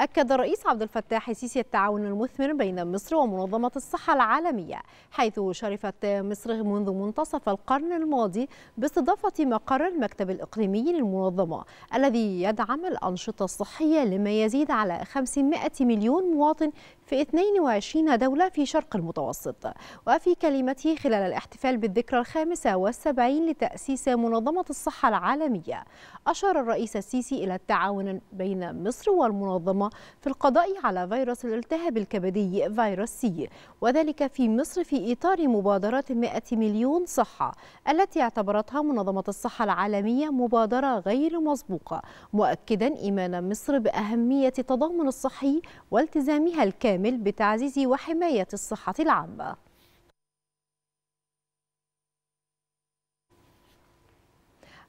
أكد الرئيس عبد الفتاح السيسي التعاون المثمر بين مصر ومنظمة الصحة العالمية حيث شرفت مصر منذ منتصف القرن الماضي باستضافة مقر المكتب الإقليمي للمنظمة الذي يدعم الأنشطة الصحية لما يزيد على 500 مليون مواطن في 22 دولة في شرق المتوسط وفي كلمته خلال الاحتفال بالذكرى الخامسة والسبعين لتأسيس منظمة الصحة العالمية أشار الرئيس السيسي إلى التعاون بين مصر والمنظمة الحكومة في القضاء على فيروس الالتهاب الكبدي فيروس سي وذلك في مصر في إطار مبادرة 100 مليون صحة التي اعتبرتها منظمة الصحة العالمية مبادرة غير مسبوقة مؤكدا إيمان مصر بأهمية التضامن الصحي والتزامها الكامل بتعزيز وحماية الصحة العامة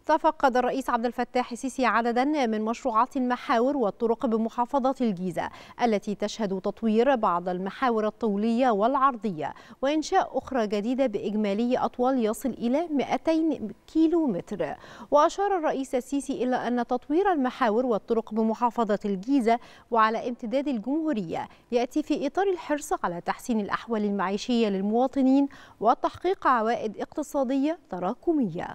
تفقد الرئيس عبد الفتاح السيسي عددا من مشروعات المحاور والطرق بمحافظة الجيزة التي تشهد تطوير بعض المحاور الطولية والعرضية وإنشاء أخرى جديدة بإجمالي أطوال يصل إلى 200 كيلو متر وأشار الرئيس السيسي إلى أن تطوير المحاور والطرق بمحافظة الجيزة وعلى امتداد الجمهورية يأتي في إطار الحرص على تحسين الأحوال المعيشية للمواطنين وتحقيق عوائد اقتصادية تراكمية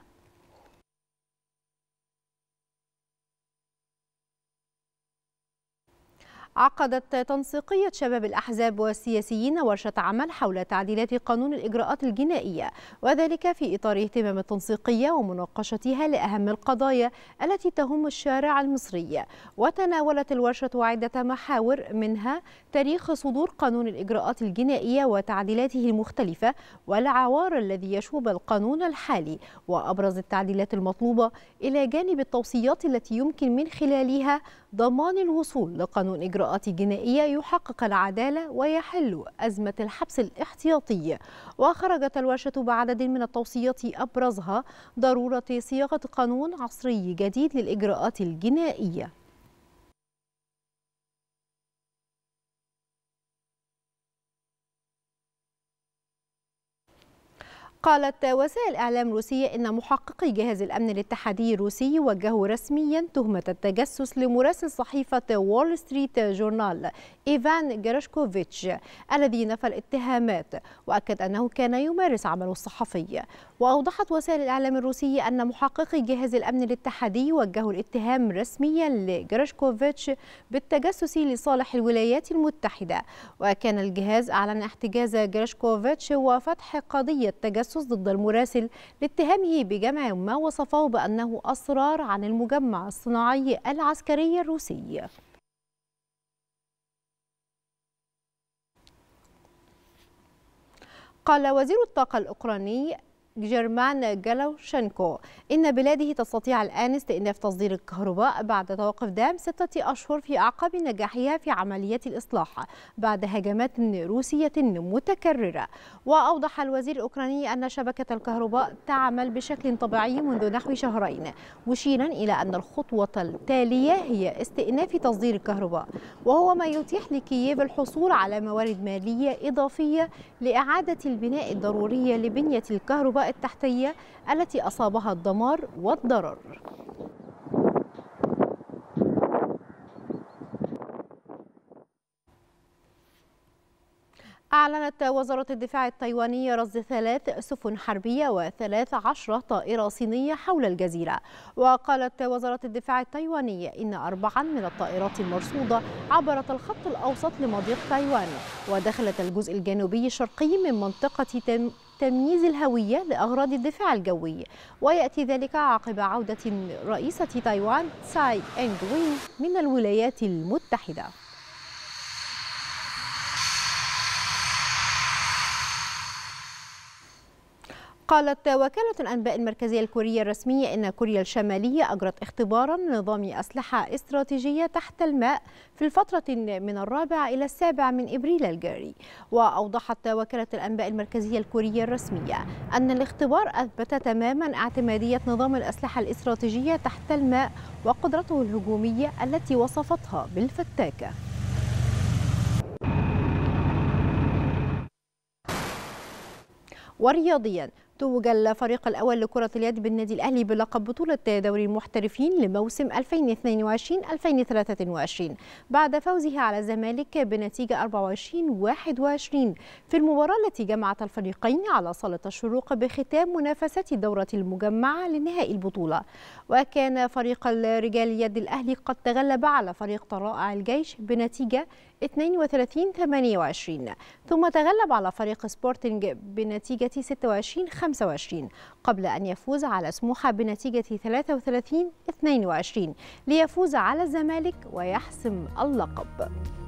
عقدت تنسيقية شباب الأحزاب والسياسيين ورشة عمل حول تعديلات قانون الإجراءات الجنائية وذلك في إطار اهتمام التنسيقية ومناقشتها لأهم القضايا التي تهم الشارع المصري وتناولت الورشة عدة محاور منها تاريخ صدور قانون الإجراءات الجنائية وتعديلاته المختلفة والعوار الذي يشوب القانون الحالي وأبرز التعديلات المطلوبة إلى جانب التوصيات التي يمكن من خلالها ضمان الوصول لقانون إجراءات جنائية يحقق العدالة ويحل أزمة الحبس الاحتياطي وخرجت الورشة بعدد من التوصيات أبرزها ضرورة صياغة قانون عصري جديد للإجراءات الجنائية قالت وسائل إعلام روسية إن محققي جهاز الأمن الاتحادي الروسي وجهوا رسميا تهمة التجسس لمراسل صحيفة وول ستريت جورنال إيفان جراشكوفيتش الذي نفى الاتهامات وأكد أنه كان يمارس عمله الصحفي وأوضحت وسائل الإعلام الروسية أن محققي جهاز الأمن الاتحادي وجهوا الاتهام رسميا لجراشكوفيتش بالتجسس لصالح الولايات المتحدة وكان الجهاز أعلن احتجاز جراشكوفيتش وفتح قضية تجسس التجسس ضد المراسل لاتهامه بجمع ما وصفه بأنه أسرار عن المجمع الصناعي العسكري الروسي قال وزير الطاقة الأوكراني جيرمان جالوشنكو إن بلاده تستطيع الآن استئناف تصدير الكهرباء بعد توقف دام ستة أشهر في أعقاب نجاحها في عملية الإصلاح بعد هجمات روسية متكررة وأوضح الوزير الأوكراني أن شبكة الكهرباء تعمل بشكل طبيعي منذ نحو شهرين مشيرا إلى أن الخطوة التالية هي استئناف تصدير الكهرباء وهو ما يتيح لكييف الحصول على موارد مالية إضافية لإعادة البناء الضرورية لبنية الكهرباء التحتية التي أصابها الدمار والضرر أعلنت وزارة الدفاع التايوانية رصد ثلاث سفن حربية وثلاث عشرة طائرة صينية حول الجزيرة وقالت وزارة الدفاع التايوانية إن أربعا من الطائرات المرصودة عبرت الخط الأوسط لمضيق تايوان ودخلت الجزء الجنوبي الشرقي من منطقة تمييز الهوية لأغراض الدفاع الجوي ويأتي ذلك عقب عودة رئيسة تايوان تساي إنغ من الولايات المتحدة قالت وكالة الأنباء المركزية الكورية الرسمية أن كوريا الشمالية أجرت اختبارا لنظام أسلحة استراتيجية تحت الماء في الفترة من الرابع إلى السابع من إبريل الجاري وأوضحت وكالة الأنباء المركزية الكورية الرسمية أن الاختبار أثبت تماما اعتمادية نظام الأسلحة الاستراتيجية تحت الماء وقدرته الهجومية التي وصفتها بالفتاكة ورياضيا توج الفريق الأول لكرة اليد بالنادي الأهلي بلقب بطولة دوري المحترفين لموسم 2022-2023 بعد فوزه على الزمالك بنتيجة 24-21 في المباراة التي جمعت الفريقين على صالة الشروق بختام منافسة الدورة المجمعة لنهائي البطولة وكان فريق الرجال اليد الأهلي قد تغلب على فريق طرائع الجيش بنتيجة 32 28 ثم تغلب على فريق سبورتنج بنتيجة 26 25 قبل أن يفوز على سموحة بنتيجة 33 22 ليفوز على الزمالك ويحسم اللقب